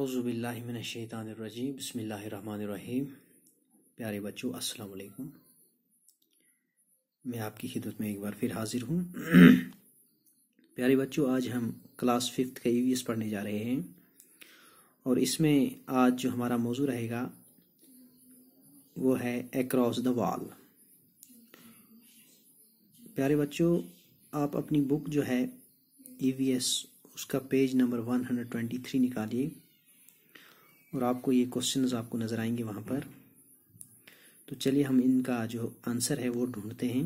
अज़ुबिल्लाशैतरजीम बसमीम प्यारे बच्चों अस्सलाम वालेकुम मैं आपकी खिदमत में एक बार फिर हाज़िर हूँ प्यारे बच्चों आज हम क्लास फिफ्थ का ई पढ़ने जा रहे हैं और इसमें आज जो हमारा मौजू रहेगा वो है एक्रॉस द वॉल प्यारे बच्चों आप अपनी बुक जो है ई e उसका पेज नंबर 123 निकालिए और आपको ये क्वेश्चन आपको नज़र आएंगे वहाँ पर तो चलिए हम इनका जो आंसर है वो ढूंढते हैं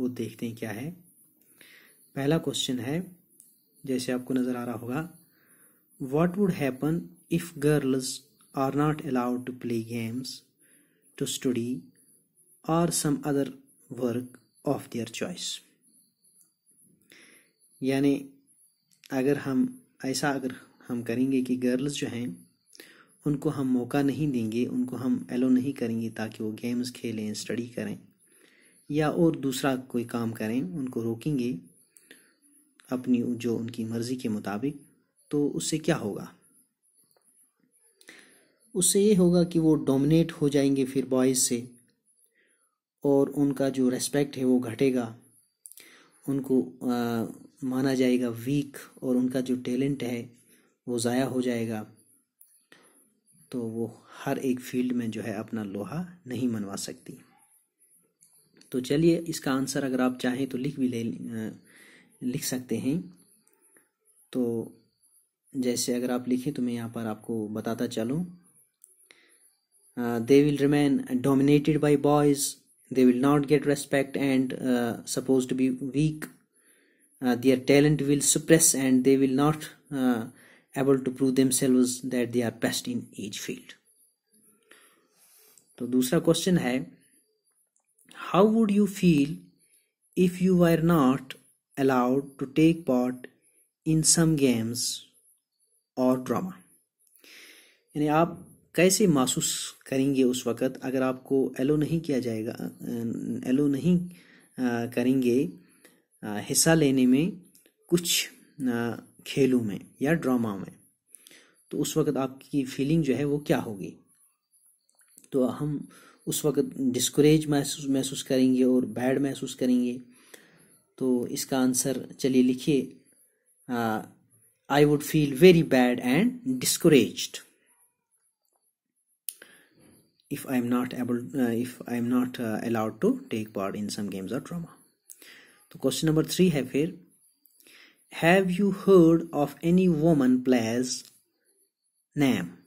वो देखते हैं क्या है पहला क्वेश्चन है जैसे आपको नज़र आ रहा होगा what would happen if girls are not allowed to play games to study और some other work of their choice यानी अगर हम ऐसा अगर हम करेंगे कि गर्ल्स जो हैं उनको हम मौका नहीं देंगे उनको हम एलो नहीं करेंगे ताकि वो गेम्स खेलें स्टडी करें या और दूसरा कोई काम करें उनको रोकेंगे अपनी जो उनकी मर्ज़ी के मुताबिक तो उससे क्या होगा उससे ये होगा कि वो डोमिनेट हो जाएंगे फिर बॉयज़ से और उनका जो रेस्पेक्ट है वो घटेगा उनको आ, माना जाएगा वीक और उनका जो टैलेंट है वो ज़ाया हो जाएगा तो वो हर एक फील्ड में जो है अपना लोहा नहीं मनवा सकती तो चलिए इसका आंसर अगर आप चाहें तो लिख भी ले लिख सकते हैं तो जैसे अगर आप लिखें तो मैं यहाँ पर आपको बताता चलूँ they will remain dominated by boys they will not get respect and suppose to be weak their talent will suppress and they will not able to prove themselves that they are best in each field तो दूसरा question है how would you feel if you are not allowed to take part in some games और drama यानी आप कैसे महसूस करेंगे उस वक़्त अगर आपको एलो नहीं किया जाएगा एलो नहीं करेंगे हिस्सा लेने में कुछ खेलों में या ड्रामा में तो उस वक्त आपकी फीलिंग जो है वो क्या होगी तो हम उस वक्त डिस्करेज महसूस महसूस करेंगे और बैड महसूस करेंगे तो इसका आंसर चलिए लिखिए I would feel very bad and discourage if I am not able if I am not allowed to take part in some games और ड्रामा तो क्वेश्चन नंबर थ्री है फिर Have you heard of any woman players? Name.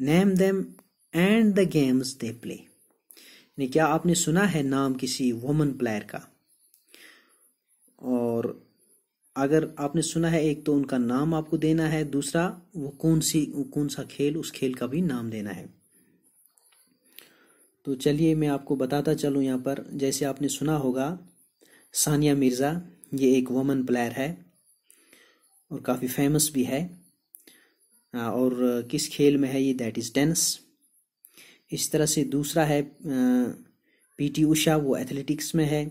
Name them and the games they play. यानी क्या आपने सुना है नाम किसी वुमन प्लेयर का और अगर आपने सुना है एक तो उनका नाम आपको देना है दूसरा वो कौन सी वो कौन सा खेल उस खेल का भी नाम देना है तो चलिए मैं आपको बताता चलूँ यहाँ पर जैसे आपने सुना होगा सानिया मिर्ज़ा ये एक वुमन प्लेयर है और काफ़ी फेमस भी है और किस खेल में है ये दैट इज़ टेनिस इस तरह से दूसरा है पीटी उषा वो एथलेटिक्स में है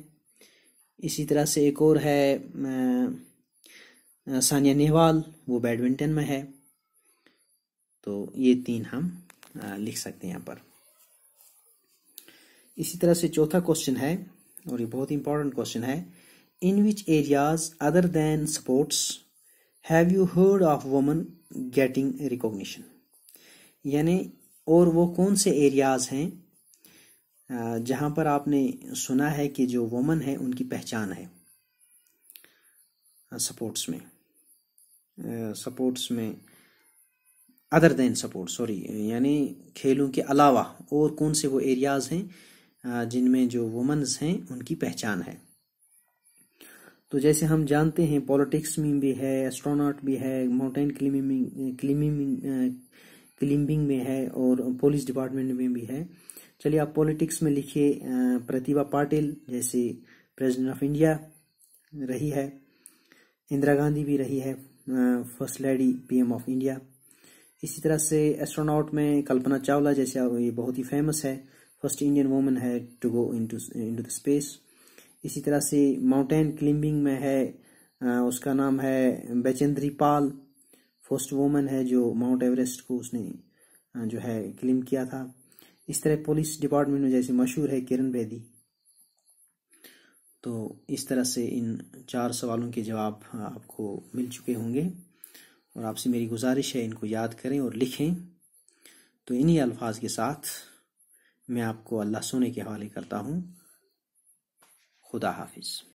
इसी तरह से एक और है सानिया नेहवाल वो बैडमिंटन में है तो ये तीन हम लिख सकते हैं यहाँ पर इसी तरह से चौथा क्वेश्चन है और ये बहुत इंपॉर्टेंट क्वेश्चन है in which areas other than sports have you heard of woman getting recognition यानी और वो कौन से एरियाज हैं जहां पर आपने सुना है कि जो वुमन है उनकी पहचान है सपोर्ट्स में सपोर्ट्स में अदर देन सपोर्ट सॉरी यानी खेलों के अलावा और कौन से वो एरियाज हैं जिनमें जो वुमन्स हैं उनकी पहचान है तो जैसे हम जानते हैं पॉलिटिक्स में भी है एस्ट्रोनॉट भी है माउंटेन क्लिमिंग क्लिमिंग क्लिम्बिंग में है और पुलिस डिपार्टमेंट में भी है चलिए आप पॉलिटिक्स में लिखिए uh, प्रतिभा पाटिल जैसे प्रेसिडेंट ऑफ इंडिया रही है इंदिरा गांधी भी रही है first lady PM of India इसी तरह से एस्ट्रोनॉट में कल्पना चावला जैसे ये बहुत ही फेमस है फर्स्ट इंडियन वुमन है to go into into the space इसी तरह से माउंटेन क्लिम्बिंग में है उसका नाम है बेचेंद्री पाल फर्स्ट वोमन है जो माउंट एवरेस्ट को उसने जो है क्लिम किया था इस तरह पुलिस डिपार्टमेंट में जैसे मशहूर है किरण बेदी तो इस तरह से इन चार सवालों के जवाब आपको मिल चुके होंगे और आपसे मेरी गुजारिश है इनको याद करें और लिखें तो इन्हीं अल्फाज के साथ मैं आपको अल्लाह सोने के हवाले करता हूँ खुदा हाफिज़